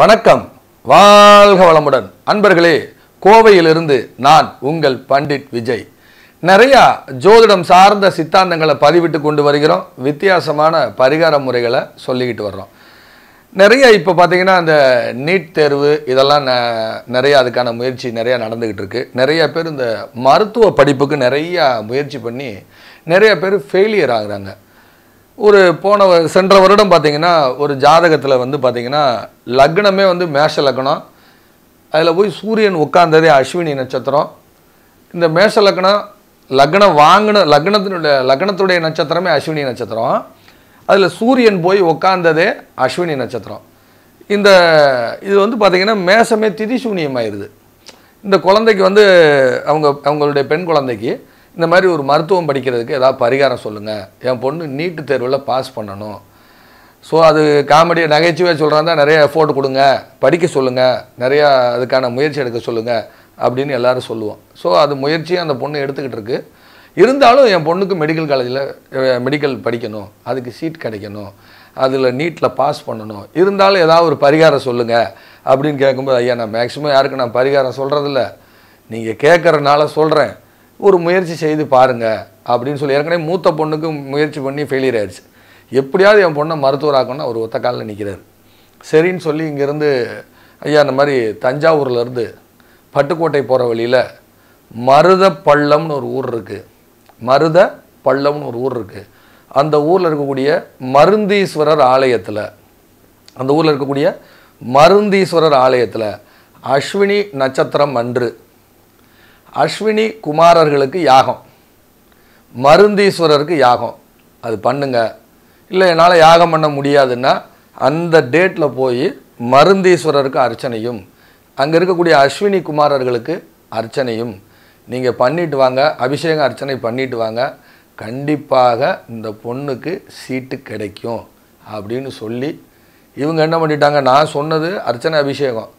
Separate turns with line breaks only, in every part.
வணக்கம் வாழ்க வளமுடன் அன்பர்களே கோவையிலிருந்து நான் உங்கள் பண்டிட் விஜய் நிறையா ஜோதிடம் சார்ந்த சித்தாந்தங்களை பதிவிட்டு கொண்டு வருகிறோம் வித்தியாசமான பரிகார முறைகளை சொல்லிக்கிட்டு வர்றோம் நிறைய இப்போ பார்த்தீங்கன்னா அந்த நீட் தேர்வு இதெல்லாம் ந நிறைய அதுக்கான முயற்சி நிறையா நடந்துக்கிட்டு இருக்குது நிறைய பேர் இந்த மருத்துவ படிப்புக்கு நிறையா முயற்சி பண்ணி நிறைய பேர் ஃபெயிலியர் ஆகுறாங்க ஒரு போன சென்ற வருடம் பார்த்தீங்கன்னா ஒரு ஜாதகத்தில் வந்து பார்த்திங்கன்னா லக்னமே வந்து மேஷ லக்னம் அதில் போய் சூரியன் உட்கார்ந்ததே அஸ்வினி நட்சத்திரம் இந்த மேஷ லக்னம் லக்னம் வாங்கின லக்னத்தினுடைய லக்னத்துடைய நட்சத்திரமே அஸ்வினி நட்சத்திரம் அதில் சூரியன் போய் உட்கார்ந்ததே அஸ்வினி நட்சத்திரம் இந்த இது வந்து பார்த்திங்கன்னா மேசமே திதிசூனியமாயிருது இந்த குழந்தைக்கு வந்து அவங்க அவங்களுடைய பெண் குழந்தைக்கு இந்த மாதிரி ஒரு மருத்துவம் படிக்கிறதுக்கு ஏதாவது பரிகாரம் சொல்லுங்கள் என் பொண்ணு நீட்டு தேர்வில் பாஸ் பண்ணணும் ஸோ அது காமெடி சொல்கிறா சொல்கிறாங்க நிறைய எஃபோர்ட் கொடுங்க படிக்க சொல்லுங்கள் நிறையா அதுக்கான முயற்சி எடுக்க சொல்லுங்கள் அப்படின்னு எல்லோரும் சொல்லுவோம் ஸோ அது முயற்சியாக அந்த பொண்ணு எடுத்துக்கிட்டு இருக்குது இருந்தாலும் என் பொண்ணுக்கு மெடிக்கல் காலேஜில் மெடிக்கல் படிக்கணும் அதுக்கு சீட் கிடைக்கணும் அதில் நீட்டில் பாஸ் பண்ணணும் இருந்தாலும் ஏதாவது ஒரு பரிகாரம் சொல்லுங்கள் அப்படின்னு கேட்கும்போது ஐயா நான் மேக்ஸிமம் யாருக்கு நான் பரிகாரம் சொல்கிறதில்ல நீங்கள் கேட்குறனால சொல்கிறேன் ஒரு முயற்சி செய்து பாருங்கள் அப்படின்னு சொல்லி ஏற்கனவே மூத்த பொண்ணுக்கு முயற்சி பண்ணி ஃபெயிலியர் ஆயிடுச்சு எப்படியாவது என் பொண்ணை மருத்துவராக்கணும்னா அவர் ஒத்த காலில் நிற்கிறார் சரின்னு சொல்லி இங்கேருந்து ஐயா இந்த மாதிரி தஞ்சாவூர்லேருந்து பட்டுக்கோட்டை போகிற வழியில் மருத பள்ளம்னு ஒரு ஊர் இருக்குது மருத பள்ளம்னு ஒரு ஊர் இருக்குது அந்த ஊரில் இருக்கக்கூடிய மருந்தீஸ்வரர் ஆலயத்தில் அந்த ஊரில் இருக்கக்கூடிய மருந்தீஸ்வரர் ஆலயத்தில் அஸ்வினி நட்சத்திரம் அன்று அஸ்வினி குமாரர்களுக்கு யாகம் மருந்தீஸ்வரருக்கு யாகம் அது பண்ணுங்க இல்லை என்னால் யாகம் பண்ண முடியாதுன்னா அந்த டேட்டில் போய் மருந்தீஸ்வரருக்கு அர்ச்சனையும் அங்கே இருக்கக்கூடிய அஸ்வினி குமாரர்களுக்கு அர்ச்சனையும் நீங்கள் பண்ணிட்டு வாங்க அபிஷேகம் அர்ச்சனை பண்ணிட்டு வாங்க கண்டிப்பாக இந்த பொண்ணுக்கு சீட்டு கிடைக்கும் அப்படின்னு சொல்லி இவங்க என்ன பண்ணிட்டாங்க நான் சொன்னது அர்ச்சனை அபிஷேகம்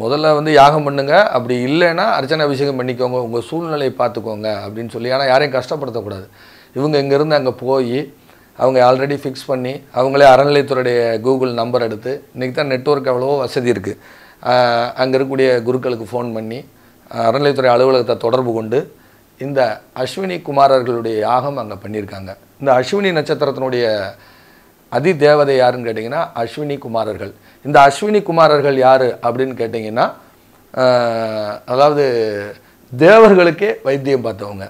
முதல்ல வந்து யாகம் பண்ணுங்க அப்படி இல்லைன்னா அர்ச்சனை அபிஷேகம் பண்ணிக்கோங்க உங்கள் சூழ்நிலையை பார்த்துக்கோங்க அப்படின்னு சொல்லி ஆனால் யாரையும் கஷ்டப்படுத்தக்கூடாது இவங்க இங்கேருந்து அங்கே போய் அவங்க ஆல்ரெடி ஃபிக்ஸ் பண்ணி அவங்களே அறநிலையத்துறையுடைய கூகுள் நம்பர் எடுத்து இன்றைக்கி தான் நெட்ஒர்க் அவ்வளோ வசதி இருக்குது அங்கே இருக்கக்கூடிய குருக்களுக்கு ஃபோன் பண்ணி அறநிலையத்துறை அலுவலகத்தை தொடர்பு கொண்டு இந்த அஸ்வினி குமாரர்களுடைய யாகம் அங்கே பண்ணியிருக்காங்க இந்த அஸ்வினி நட்சத்திரத்தினுடைய அதி தேவதை யாருன்னு கேட்டிங்கன்னா அஸ்வினி குமாரர்கள் இந்த அஸ்வினி குமாரர்கள் யார் அப்படின்னு கேட்டிங்கன்னா அதாவது தேவர்களுக்கே வைத்தியம் பார்த்தவங்க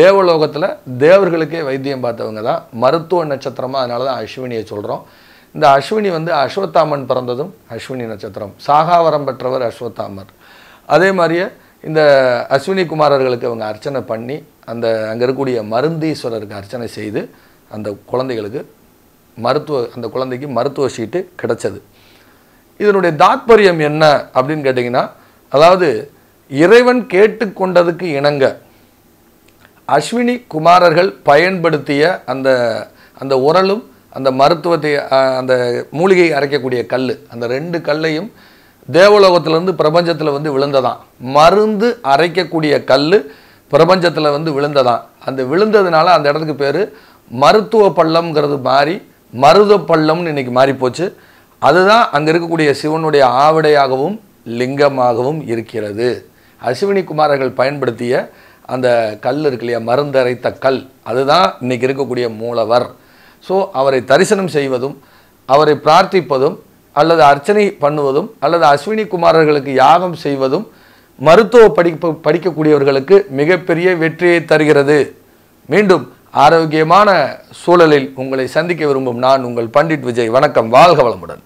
தேவலோகத்தில் தேவர்களுக்கே வைத்தியம் பார்த்தவங்க தான் மருத்துவ நட்சத்திரமாக அதனால தான் அஸ்வினியை சொல்கிறோம் இந்த அஸ்வினி வந்து அஸ்வத்தாமன் பிறந்ததும் அஸ்வினி நட்சத்திரம் சாகாவரம் பெற்றவர் அஸ்வத்தாமர் அதே மாதிரியே இந்த அஸ்வினி குமாரர்களுக்கு அவங்க அர்ச்சனை பண்ணி அந்த அங்கே இருக்கக்கூடிய மருந்தீஸ்வரருக்கு அர்ச்சனை செய்து அந்த குழந்தைகளுக்கு மருத்துவ அந்த குழந்தைக்கு மருத்துவ சீட்டு கிடைச்சது இதனுடைய தாத்பரியம் என்ன அப்படின்னு கேட்டிங்கன்னா அதாவது இறைவன் கேட்டுக்கொண்டதுக்கு இணங்க அஸ்வினி குமாரர்கள் பயன்படுத்திய அந்த அந்த உரலும் அந்த மருத்துவத்தை அந்த மூலிகை அரைக்கக்கூடிய கல் அந்த ரெண்டு கல்லையும் தேவலோகத்திலேருந்து பிரபஞ்சத்தில் வந்து விழுந்ததான் மருந்து அரைக்கக்கூடிய கல் பிரபஞ்சத்தில் வந்து விழுந்ததான் அந்த விழுந்ததுனால அந்த இடத்துக்கு பேர் மருத்துவ பள்ளம்ங்கிறது மாதிரி மருத பள்ளம்னு இன்றைக்கி மாறிப்போச்சு அதுதான் அங்கே இருக்கக்கூடிய சிவனுடைய ஆவிடையாகவும் லிங்கமாகவும் இருக்கிறது அஸ்வினி குமாரர்கள் பயன்படுத்திய அந்த கல் இருக்கு இல்லையா மருந்தரைத்த கல் அதுதான் இன்றைக்கி இருக்கக்கூடிய மூலவர் ஸோ அவரை தரிசனம் செய்வதும் அவரை பிரார்த்திப்பதும் அல்லது அர்ச்சனை பண்ணுவதும் அல்லது அஸ்வினி குமாரர்களுக்கு யாகம் செய்வதும் மருத்துவ படிப்பு படிக்கக்கூடியவர்களுக்கு மிகப்பெரிய வெற்றியை தருகிறது மீண்டும் ஆரோக்கியமான சூழலில் உங்களை சந்திக்க விரும்பும் நான் உங்கள் பண்டிட் விஜய் வணக்கம் வாழ்க வளமுடன்